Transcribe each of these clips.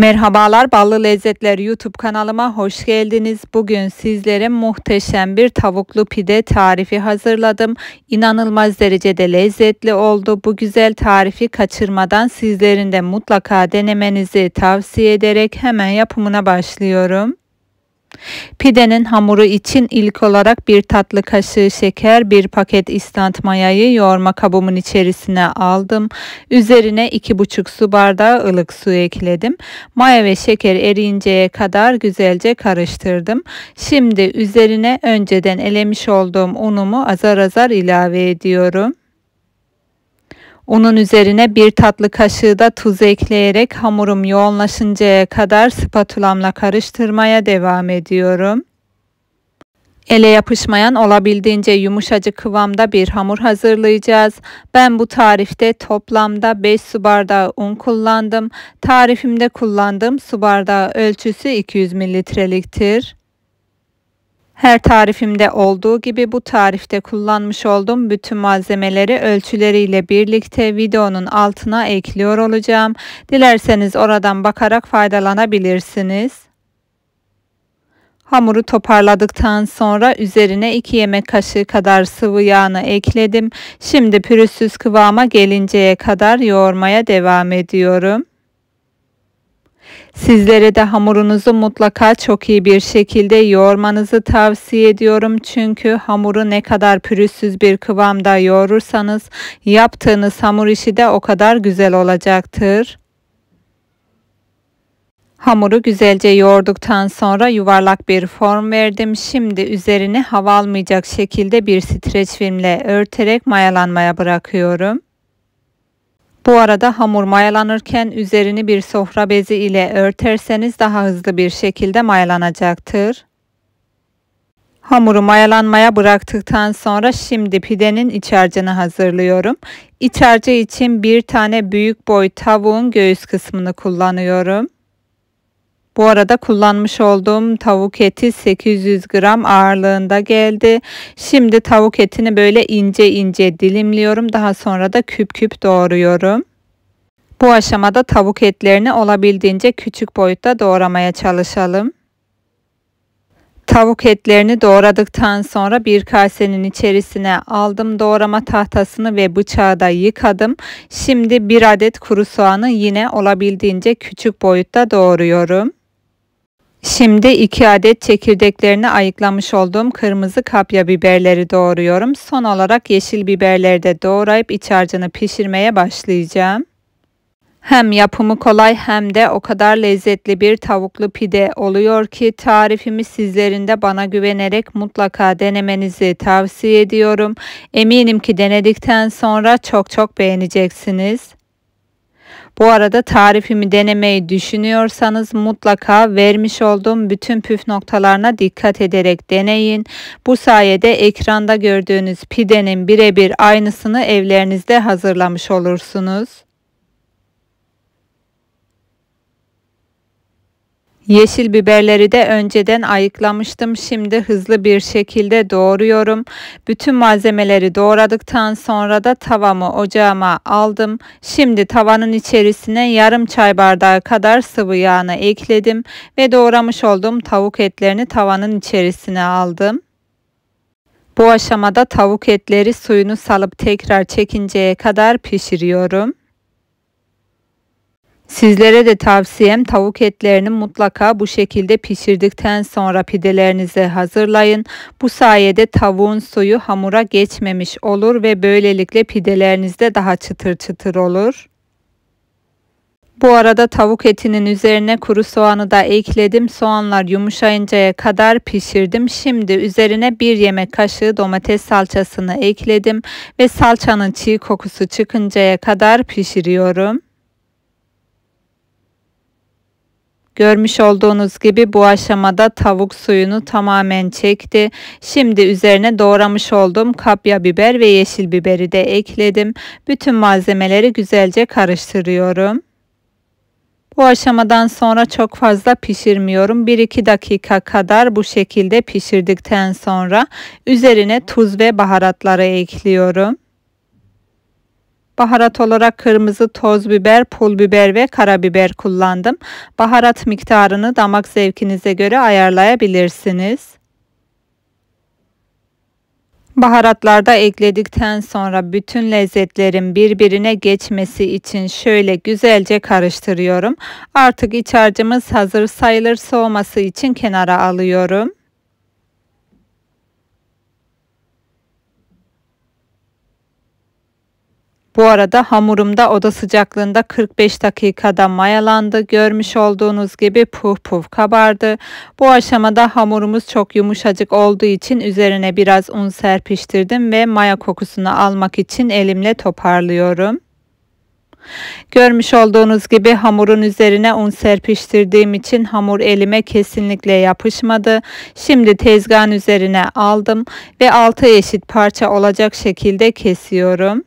Merhabalar Ballı Lezzetler YouTube kanalıma hoş geldiniz. Bugün sizlere muhteşem bir tavuklu pide tarifi hazırladım. İnanılmaz derecede lezzetli oldu. Bu güzel tarifi kaçırmadan sizlerin de mutlaka denemenizi tavsiye ederek hemen yapımına başlıyorum. Pidenin hamuru için ilk olarak bir tatlı kaşığı şeker, bir paket istant mayayı yoğurma kabımın içerisine aldım. Üzerine 2,5 su bardağı ılık su ekledim. Maya ve şeker eriyinceye kadar güzelce karıştırdım. Şimdi üzerine önceden elemiş olduğum unumu azar azar ilave ediyorum. Unun üzerine bir tatlı kaşığı da tuz ekleyerek hamurum yoğunlaşıncaya kadar spatulamla karıştırmaya devam ediyorum. Ele yapışmayan olabildiğince yumuşacık kıvamda bir hamur hazırlayacağız. Ben bu tarifte toplamda 5 su bardağı un kullandım. Tarifimde kullandığım su bardağı ölçüsü 200 mililitreliktir. Her tarifimde olduğu gibi bu tarifte kullanmış olduğum bütün malzemeleri ölçüleriyle birlikte videonun altına ekliyor olacağım. Dilerseniz oradan bakarak faydalanabilirsiniz. Hamuru toparladıktan sonra üzerine 2 yemek kaşığı kadar sıvı yağını ekledim. Şimdi pürüzsüz kıvama gelinceye kadar yoğurmaya devam ediyorum. Sizlere de hamurunuzu mutlaka çok iyi bir şekilde yoğurmanızı tavsiye ediyorum. Çünkü hamuru ne kadar pürüzsüz bir kıvamda yoğurursanız yaptığınız hamur işi de o kadar güzel olacaktır. Hamuru güzelce yoğurduktan sonra yuvarlak bir form verdim. Şimdi üzerine hava almayacak şekilde bir streç filmle örterek mayalanmaya bırakıyorum. Bu arada hamur mayalanırken üzerini bir sofra bezi ile örterseniz daha hızlı bir şekilde mayalanacaktır. Hamuru mayalanmaya bıraktıktan sonra şimdi pidenin iç harcını hazırlıyorum. İç harcı için bir tane büyük boy tavuğun göğüs kısmını kullanıyorum. Bu arada kullanmış olduğum tavuk eti 800 gram ağırlığında geldi. Şimdi tavuk etini böyle ince ince dilimliyorum. Daha sonra da küp küp doğruyorum. Bu aşamada tavuk etlerini olabildiğince küçük boyutta doğramaya çalışalım. Tavuk etlerini doğradıktan sonra bir kasenin içerisine aldım doğrama tahtasını ve bıçağı da yıkadım. Şimdi bir adet kuru soğanı yine olabildiğince küçük boyutta doğruyorum. Şimdi 2 adet çekirdeklerini ayıklamış olduğum kırmızı kapya biberleri doğruyorum. Son olarak yeşil biberleri de doğrayıp iç harcını pişirmeye başlayacağım. Hem yapımı kolay hem de o kadar lezzetli bir tavuklu pide oluyor ki tarifimi sizlerin de bana güvenerek mutlaka denemenizi tavsiye ediyorum. Eminim ki denedikten sonra çok çok beğeneceksiniz. Bu arada tarifimi denemeyi düşünüyorsanız mutlaka vermiş olduğum bütün püf noktalarına dikkat ederek deneyin. Bu sayede ekranda gördüğünüz pidenin birebir aynısını evlerinizde hazırlamış olursunuz. Yeşil biberleri de önceden ayıklamıştım. Şimdi hızlı bir şekilde doğruyorum. Bütün malzemeleri doğradıktan sonra da tavamı ocağıma aldım. Şimdi tavanın içerisine yarım çay bardağı kadar sıvı yağını ekledim ve doğramış olduğum tavuk etlerini tavanın içerisine aldım. Bu aşamada tavuk etleri suyunu salıp tekrar çekinceye kadar pişiriyorum. Sizlere de tavsiyem tavuk etlerini mutlaka bu şekilde pişirdikten sonra pidelerinizi hazırlayın. Bu sayede tavuğun suyu hamura geçmemiş olur ve böylelikle pidelerinizde daha çıtır çıtır olur. Bu arada tavuk etinin üzerine kuru soğanı da ekledim. Soğanlar yumuşayıncaya kadar pişirdim. Şimdi üzerine 1 yemek kaşığı domates salçasını ekledim ve salçanın çiğ kokusu çıkıncaya kadar pişiriyorum. Görmüş olduğunuz gibi bu aşamada tavuk suyunu tamamen çekti. Şimdi üzerine doğramış olduğum kapya biber ve yeşil biberi de ekledim. Bütün malzemeleri güzelce karıştırıyorum. Bu aşamadan sonra çok fazla pişirmiyorum. 1-2 dakika kadar bu şekilde pişirdikten sonra üzerine tuz ve baharatları ekliyorum. Baharat olarak kırmızı toz biber, pul biber ve karabiber kullandım. Baharat miktarını damak zevkinize göre ayarlayabilirsiniz. Baharatlarda ekledikten sonra bütün lezzetlerin birbirine geçmesi için şöyle güzelce karıştırıyorum. Artık iç harcımız hazır sayılır soğuması için kenara alıyorum. Bu arada hamurumda oda sıcaklığında 45 dakikada mayalandı. Görmüş olduğunuz gibi puf puf kabardı. Bu aşamada hamurumuz çok yumuşacık olduğu için üzerine biraz un serpiştirdim ve maya kokusunu almak için elimle toparlıyorum. Görmüş olduğunuz gibi hamurun üzerine un serpiştirdiğim için hamur elime kesinlikle yapışmadı. Şimdi tezgahın üzerine aldım ve 6 eşit parça olacak şekilde kesiyorum.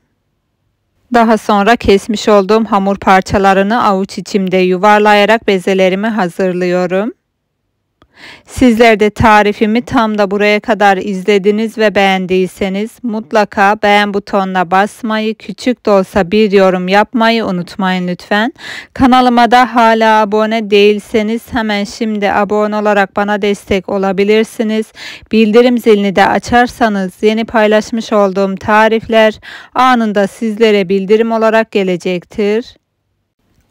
Daha sonra kesmiş olduğum hamur parçalarını avuç içimde yuvarlayarak bezelerimi hazırlıyorum. Sizler de tarifimi tam da buraya kadar izlediniz ve beğendiyseniz mutlaka beğen butonuna basmayı, küçük de olsa bir yorum yapmayı unutmayın lütfen. Kanalıma da hala abone değilseniz hemen şimdi abone olarak bana destek olabilirsiniz. Bildirim zilini de açarsanız yeni paylaşmış olduğum tarifler anında sizlere bildirim olarak gelecektir.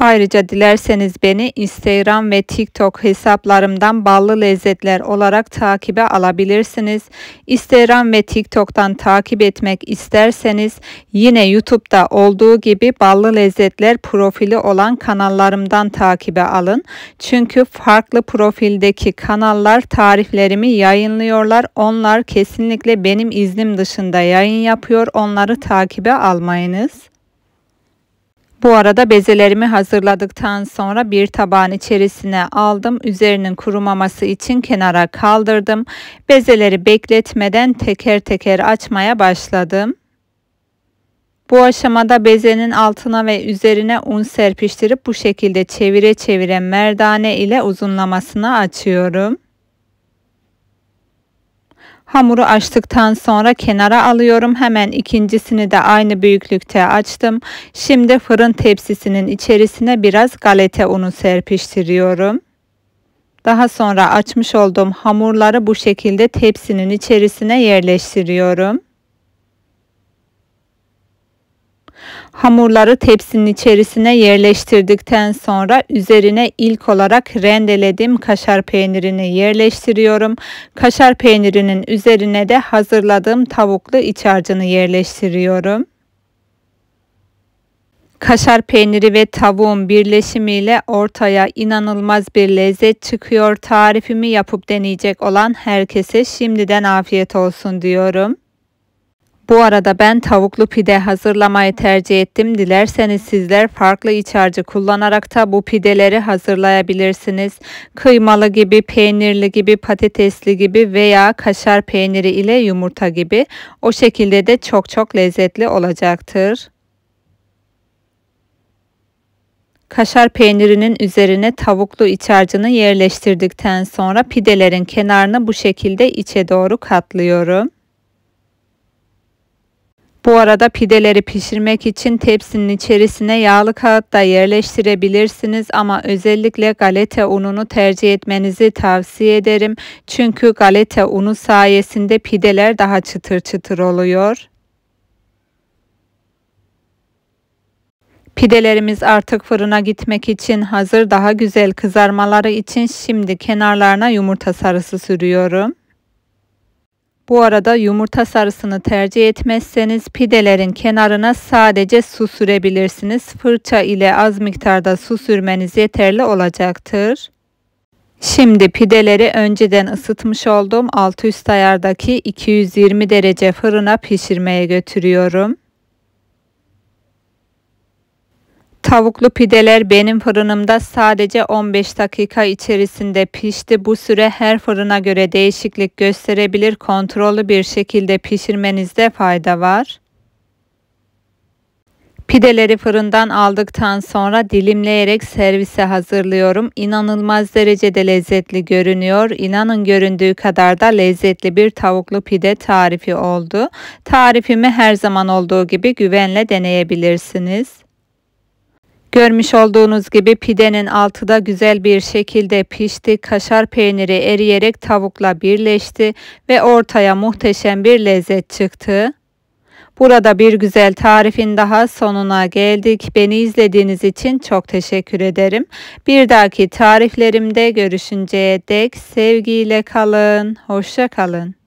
Ayrıca dilerseniz beni Instagram ve TikTok hesaplarımdan ballı lezzetler olarak takibe alabilirsiniz. Instagram ve TikTok'tan takip etmek isterseniz yine YouTube'da olduğu gibi ballı lezzetler profili olan kanallarımdan takibe alın. Çünkü farklı profildeki kanallar tariflerimi yayınlıyorlar. Onlar kesinlikle benim iznim dışında yayın yapıyor. Onları takibe almayınız. Bu arada bezelerimi hazırladıktan sonra bir tabağın içerisine aldım. Üzerinin kurumaması için kenara kaldırdım. Bezeleri bekletmeden teker teker açmaya başladım. Bu aşamada bezenin altına ve üzerine un serpiştirip bu şekilde çevire çevire merdane ile uzunlamasını açıyorum. Hamuru açtıktan sonra kenara alıyorum. Hemen ikincisini de aynı büyüklükte açtım. Şimdi fırın tepsisinin içerisine biraz galeta unu serpiştiriyorum. Daha sonra açmış olduğum hamurları bu şekilde tepsinin içerisine yerleştiriyorum. Hamurları tepsinin içerisine yerleştirdikten sonra üzerine ilk olarak rendelediğim kaşar peynirini yerleştiriyorum. Kaşar peynirinin üzerine de hazırladığım tavuklu iç harcını yerleştiriyorum. Kaşar peyniri ve tavuğun birleşimiyle ortaya inanılmaz bir lezzet çıkıyor. Tarifimi yapıp deneyecek olan herkese şimdiden afiyet olsun diyorum. Bu arada ben tavuklu pide hazırlamayı tercih ettim. Dilerseniz sizler farklı iç harcı kullanarak da bu pideleri hazırlayabilirsiniz. Kıymalı gibi, peynirli gibi, patatesli gibi veya kaşar peyniri ile yumurta gibi. O şekilde de çok çok lezzetli olacaktır. Kaşar peynirinin üzerine tavuklu iç harcını yerleştirdikten sonra pidelerin kenarını bu şekilde içe doğru katlıyorum. Bu arada pideleri pişirmek için tepsinin içerisine yağlı kağıt da yerleştirebilirsiniz ama özellikle galeta ununu tercih etmenizi tavsiye ederim. Çünkü galeta unu sayesinde pideler daha çıtır çıtır oluyor. Pidelerimiz artık fırına gitmek için hazır. Daha güzel kızarmaları için şimdi kenarlarına yumurta sarısı sürüyorum. Bu arada yumurta sarısını tercih etmezseniz pidelerin kenarına sadece su sürebilirsiniz. Fırça ile az miktarda su sürmeniz yeterli olacaktır. Şimdi pideleri önceden ısıtmış olduğum 600 ayardaki 220 derece fırına pişirmeye götürüyorum. Tavuklu pideler benim fırınımda sadece 15 dakika içerisinde pişti. Bu süre her fırına göre değişiklik gösterebilir. Kontrollü bir şekilde pişirmenizde fayda var. Pideleri fırından aldıktan sonra dilimleyerek servise hazırlıyorum. İnanılmaz derecede lezzetli görünüyor. İnanın göründüğü kadar da lezzetli bir tavuklu pide tarifi oldu. Tarifimi her zaman olduğu gibi güvenle deneyebilirsiniz. Görmüş olduğunuz gibi pidenin altı da güzel bir şekilde pişti. Kaşar peyniri eriyerek tavukla birleşti ve ortaya muhteşem bir lezzet çıktı. Burada bir güzel tarifin daha sonuna geldik. Beni izlediğiniz için çok teşekkür ederim. Bir dahaki tariflerimde görüşünceye dek sevgiyle kalın, hoşça kalın.